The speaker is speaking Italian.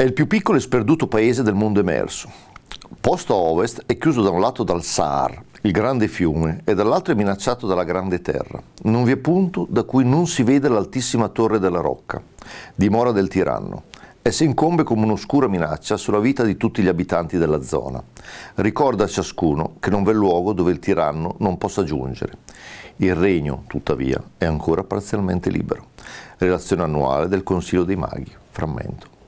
È il più piccolo e sperduto paese del mondo emerso. Posto a ovest è chiuso da un lato dal Saar, il grande fiume, e dall'altro è minacciato dalla grande terra. Non vi è punto da cui non si vede l'altissima torre della rocca, dimora del tiranno. E si incombe come un'oscura minaccia sulla vita di tutti gli abitanti della zona. Ricorda a ciascuno che non v'è luogo dove il tiranno non possa giungere. Il regno, tuttavia, è ancora parzialmente libero. Relazione annuale del Consiglio dei Maghi, frammento.